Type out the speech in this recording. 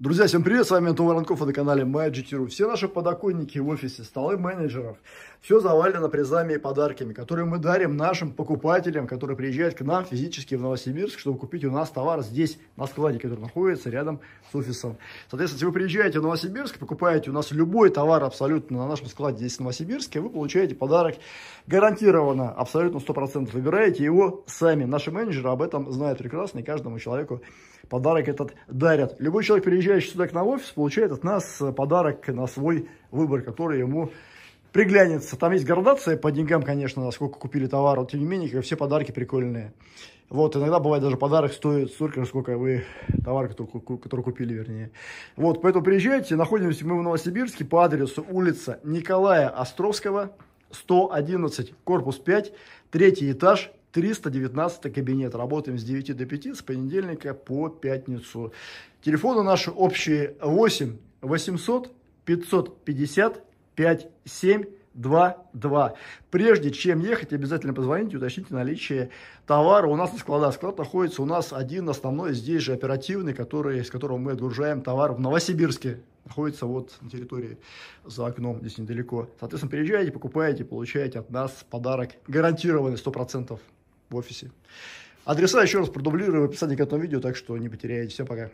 Друзья, всем привет, с вами Антон Воронков, и на канале MyGT.ru. Все наши подоконники в офисе, столы менеджеров, все завалено призами и подарками, которые мы дарим нашим покупателям, которые приезжают к нам физически в Новосибирск, чтобы купить у нас товар здесь, на складе, который находится рядом с офисом. Соответственно, если вы приезжаете в Новосибирск, покупаете у нас любой товар абсолютно на нашем складе здесь, в Новосибирске, вы получаете подарок гарантированно, абсолютно 100%. Выбираете его сами. Наши менеджеры об этом знают прекрасно, и каждому человеку подарок этот дарят. Любой человек приезжает приезжающий сюда к нам в офис получает от нас э, подарок на свой выбор, который ему приглянется. Там есть градация по деньгам, конечно, насколько купили товар, но тем не менее, как все подарки прикольные. Вот, иногда бывает даже подарок стоит столько, же, сколько вы товар, который, который купили, вернее. Вот, поэтому приезжайте, находимся мы в Новосибирске по адресу улица Николая Островского, 111, корпус 5, третий этаж, 319 кабинет. Работаем с 9 до 5, с понедельника по пятницу. Телефоны наши общие 8 800 550 57 2-2. Прежде чем ехать, обязательно позвоните, уточните наличие товара у нас на складах. Склад находится у нас один основной, здесь же оперативный, который, с которого мы отгружаем товар в Новосибирске. Находится вот на территории за окном, здесь недалеко. Соответственно, приезжайте покупайте получаете от нас подарок гарантированный 100% в офисе. Адреса еще раз продублирую в описании к этому видео, так что не потеряете. Все, пока.